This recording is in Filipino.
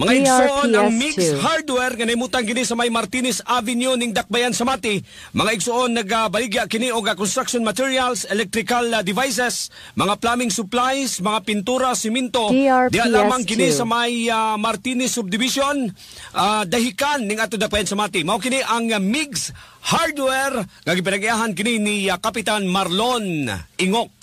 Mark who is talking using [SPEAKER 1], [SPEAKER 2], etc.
[SPEAKER 1] Mga igsoon ang Mix Hardware nga naimutang gini sa may Martinez Avenue ning Dakbayan sa Mati. Mga igsoon nagabaligya kini og construction materials, electrical uh, devices, mga plumbing supplies, mga pintura, simento. Diha lamang kini sa may uh, Martinez Subdivision, uh, dahikan ning ato Dakbayan sa Mati. Mao kini ang uh, Mix Hardware nga gipinagyahan kini ni uh, Kapitan Marlon Ingok.